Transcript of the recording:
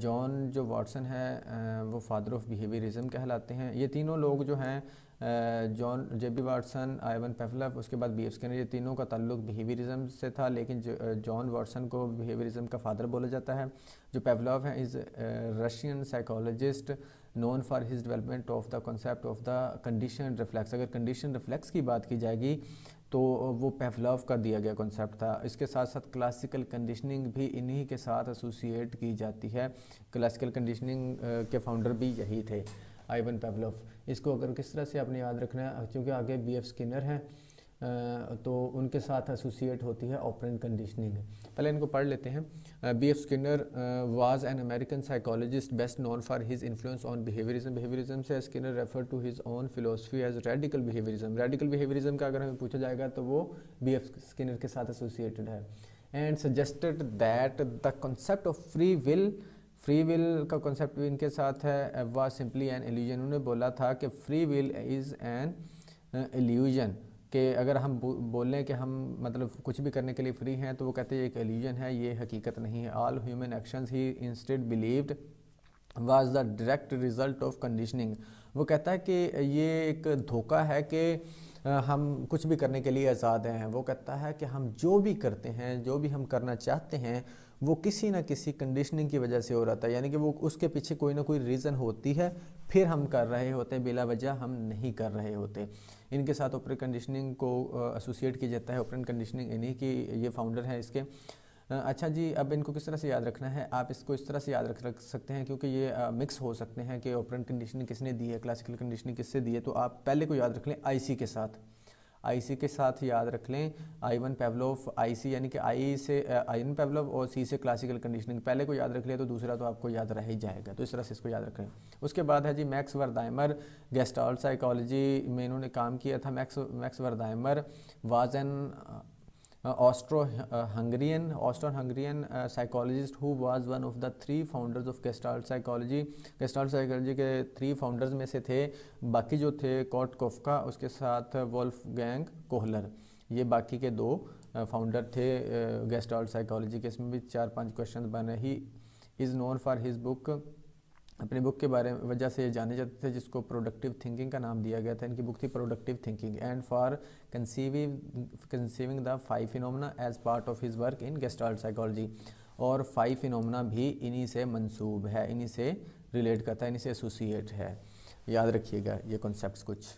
John जो Watson है वो फादर ऑफ बिहेवियरिज्म कहलाते हैं ये तीनों लोग जो हैं John J B Watson Ivan Pavlov उसके बाद बी एफ स्कैनर ये तीनों का ताल्लुक बिहेवियरिज्म से था लेकिन जॉन वाटसन को बिहेवियरिज्म का फादर बोला जाता है जो पेफलॉफ है is Russian psychologist known for his development of the concept of the condition reflex अगर कंडीशन रिफ्लेक्स की बात की जाएगी तो वो पेवलव का दिया गया कॉन्सेप्ट था इसके साथ साथ क्लासिकल कंडीशनिंग भी इन्हीं के साथ एसोसिएट की जाती है क्लासिकल कंडीशनिंग के फाउंडर भी यही थे आइवन पेवलव इसको अगर किस तरह से आपने याद रखना है क्योंकि आगे बी एफ स्किनर हैं तो उनके साथ एसोसिएट होती है ऑपरेंट कंडीशनिंग पहले इनको पढ़ लेते हैं B F Skinner was an American psychologist best known for his influence on behaviourism behaviourism से Skinner refer to his own philosophy as radical behaviourism radical behaviourism का अगर हमें पूछा जाएगा तो वो बी एफ स्किनर के साथ एसोसिएटेड है and suggested that the concept of free will free will का कॉन्सेप्ट भी इनके साथ है वाज सिंपली एन एल्यूजन उन्होंने बोला था कि free will is an illusion कि अगर हम बोलें कि हम मतलब कुछ भी करने के लिए फ्री हैं तो वो कहते हैं एक एलिजन है ये हकीकत नहीं है all human actions he instead believed was the direct result of conditioning वो कहता है कि ये एक धोखा है कि हम कुछ भी करने के लिए आज़ाद हैं वो कहता है कि हम जो भी करते हैं जो भी हम करना चाहते हैं वो किसी ना किसी कंडीशनिंग की वजह से हो रहा था यानी कि वो उसके पीछे कोई ना कोई रीज़न होती है फिर हम कर रहे होते हैं बिला वजह हम नहीं कर रहे होते इनके साथ ओपर कंडीशनिंग को एसोसिएट किया जाता है ओपर कंडीशनिंग इन्हीं की ये फाउंडर है इसके अच्छा जी अब इनको किस तरह से याद रखना है आप इसको इस तरह से याद रख रख सकते हैं क्योंकि ये मिक्स हो सकते हैं कि ऑपरेंट कंडीशनिंग किसने दी है क्लासिकल कंडीशन किससे दी है तो आप पहले को याद रख लें आईसी के साथ आईसी के साथ याद रख लें आई वन पेवलोव आई सी यानी कि आई से आई वन पेवलोव और सी से क्लासिकल कंडीशनिंग पहले को याद रख लें तो दूसरा तो आपको याद रह ही जाएगा तो इस तरह से इसको याद रखें उसके बाद है जी मैक्स वर्दायमर गेस्टॉल साइकोलॉजी में इन्होंने काम किया था Max Max Wertheimer was an Austro Hungarian Austro Hungarian psychologist who was one of the three founders of Gestalt psychology Gestalt psychology के थ्री फाउंडर्स में से थे बाकी जो थे कॉट कोफका उसके साथ वोल्फ गैंग कोहलर ये बाकी के दो फाउंडर uh, थे गेस्टाल्ट uh, साइकोलॉजी के इसमें भी चार पाँच क्वेश्चन बने ही is known for his book अपनी बुक के बारे में वजह से जाने जाते थे जिसको प्रोडक्टिव थिंकिंग का नाम दिया गया था इनकी बुक थी productive thinking and for conceiving conceiving the five phenomena as part of his work in Gestalt psychology और फाइव फिनोमना भी इन्हीं से मंसूब है इन्हीं से रिलेट करता है इन्हीं से एसोसिएट है याद रखिएगा ये कॉन्सेप्ट कुछ